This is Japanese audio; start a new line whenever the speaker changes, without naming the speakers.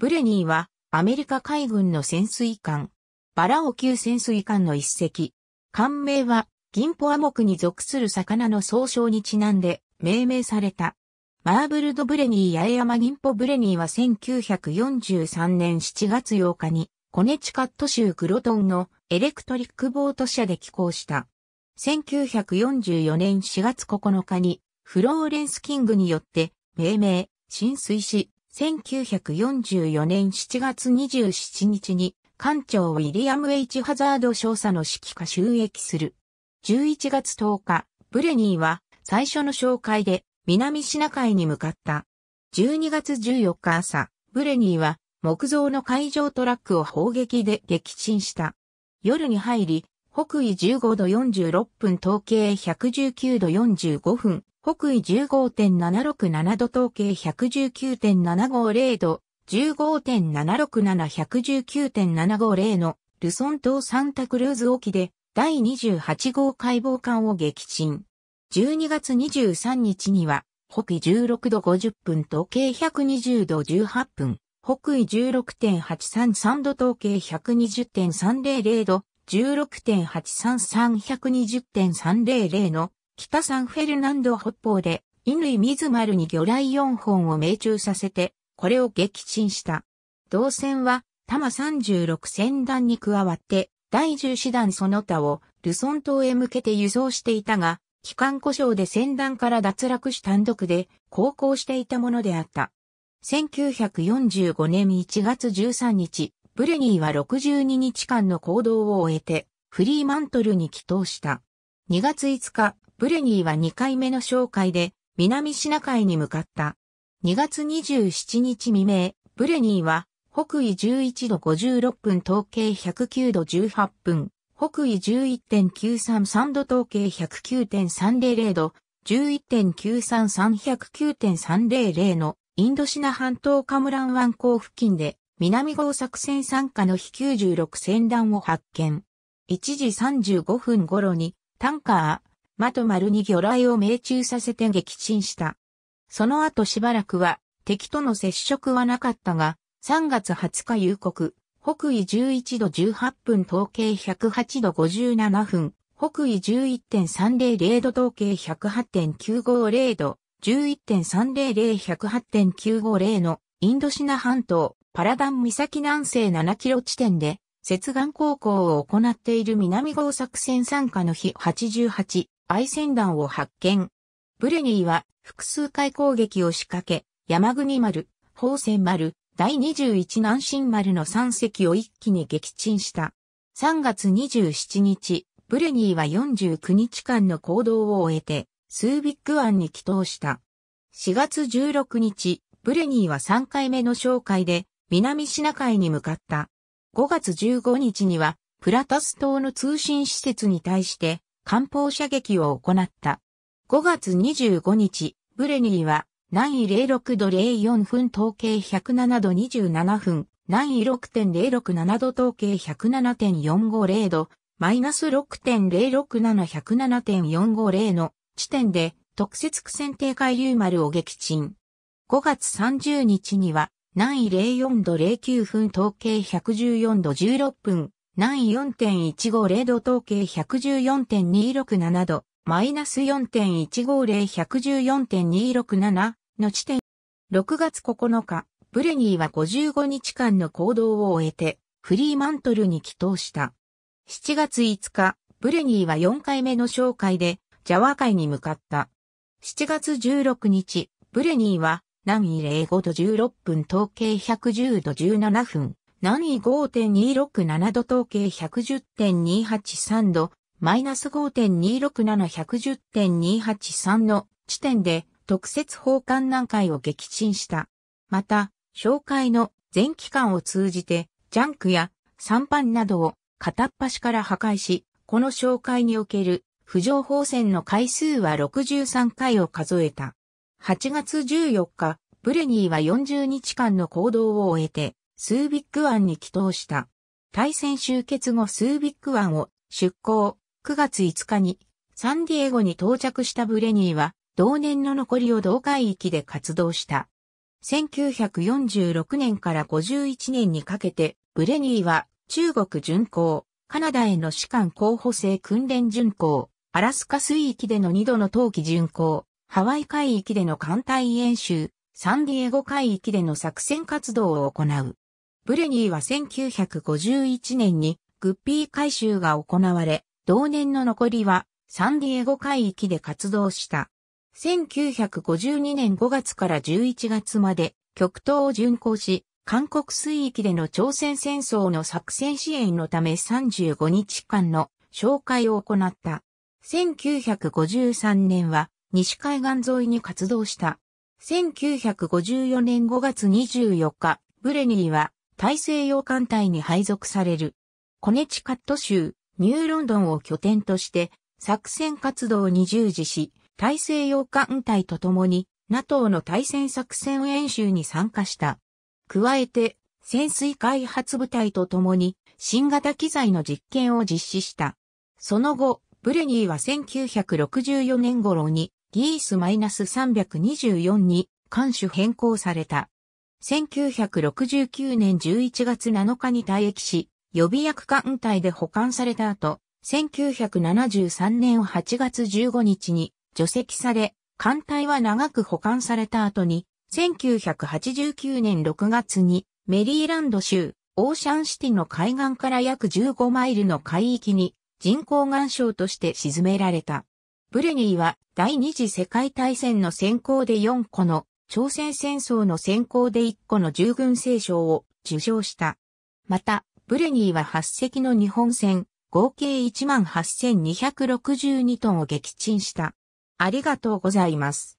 ブレニーはアメリカ海軍の潜水艦、バラオ級潜水艦の一隻。艦名は銀ポア目に属する魚の総称にちなんで命名された。マーブルド・ブレニー八重山銀ポブレニーは1943年7月8日にコネチカット州クロトンのエレクトリックボート社で寄港した。1944年4月9日にフローレンス・キングによって命名、浸水し、1944年7月27日に、艦長ウィリアム・ H・ ハザード少佐の指揮下収益する。11月10日、ブレニーは最初の紹介で南シナ海に向かった。12月14日朝、ブレニーは木造の海上トラックを砲撃で撃沈した。夜に入り、北緯15度46分統計119度45分、北緯15.767度統計119.750度、15.767119.750のルソン島サンタクルーズ沖で第28号解剖艦を撃沈。12月23日には北緯16度50分統計120度18分、北緯16.833度統計120.300度、16.833120.300の北サンフェルナンド北方で、井水丸に魚雷4本を命中させて、これを撃沈した。同戦は、多摩36戦団に加わって、第10師団その他をルソン島へ向けて輸送していたが、機関故障で戦団から脱落し単独で航行していたものであった。1945年1月13日、ブレニーは62日間の行動を終えて、フリーマントルに帰投した。2月5日、ブレニーは2回目の紹介で南シナ海に向かった。2月27日未明、ブレニーは北緯11度56分統計109度18分、北緯11.933度統計109.300度、11.933109.300のインドシナ半島カムラン湾港付近で南号作戦参加の非96船団を発見。1時35分頃にタンカー、まと丸に魚雷を命中させて撃沈した。その後しばらくは敵との接触はなかったが、3月20日夕刻、北緯11度18分統計108度57分、北緯11.300度統計108.950度、11.300108.950のインドシナ半島、パラダン岬南西7キロ地点で、接岸航行を行っている南郷作戦参加の日88、愛戦団を発見。ブレニーは複数回攻撃を仕掛け、山国丸、宝泉丸、第21南進丸の3隻を一気に撃沈した。3月27日、ブレニーは49日間の行動を終えて、スービック湾に帰投した。4月16日、ブレニーは3回目の紹介で、南シナ海に向かった。5月15日には、プラタス島の通信施設に対して、艦砲射撃を行った。5月25日、ブレニーは南緯06度04分統計107度27分、南緯6.067度統計107.450度、マイナス6.067107.450の地点で特設苦戦定海流丸を撃沈。5月30日には南緯04度09分統計114度16分、南4.150度統計114.267度、マイナス4.150114.267の地点。6月9日、ブレニーは55日間の行動を終えて、フリーマントルに帰投した。7月5日、ブレニーは4回目の紹介で、ジャワ海に向かった。7月16日、ブレニーは、南緯0 5度16分、統計110度17分、南緯5.267度統計110.283度、マイナス5.267110.283の地点で特設奉還南海を撃沈した。また、紹介の全期間を通じて、ジャンクやサンパンなどを片っ端から破壊し、この紹介における浮上砲戦の回数は63回を数えた。8月14日、ブレニーは40日間の行動を終えて、スービック湾に帰投した。対戦終結後スービック湾を出港、9月5日にサンディエゴに到着したブレニーは、同年の残りを同海域で活動した。1946年から51年にかけて、ブレニーは中国巡航、カナダへの士官候補生訓練巡航、アラスカ水域での2度の冬季巡航、ハワイ海域での艦隊演習、サンディエゴ海域での作戦活動を行う。ブレニーは1951年にグッピー改修が行われ、同年の残りはサンディエゴ海域で活動した。1952年5月から11月まで極東を巡航し、韓国水域での朝鮮戦争の作戦支援のため35日間の紹介を行った。1953年は西海岸沿いに活動した。1954年5月24日、ブレニーは大西洋艦隊に配属される。コネチカット州、ニューロンドンを拠点として作戦活動に従事し、大西洋艦隊と共に NATO の対戦作戦演習に参加した。加えて、潜水開発部隊と共に新型機材の実験を実施した。その後、ブレニーは1964年頃にギース -324 に艦種変更された。1969年11月7日に退役し、予備役艦隊で保管された後、1973年8月15日に除籍され、艦隊は長く保管された後に、1989年6月にメリーランド州オーシャンシティの海岸から約15マイルの海域に人工岩礁として沈められた。ブレニーは第二次世界大戦の先行で4個の朝鮮戦争の先行で1個の従軍聖章を受賞した。また、ブレニーは8隻の日本船、合計18,262トンを撃沈した。ありがとうございます。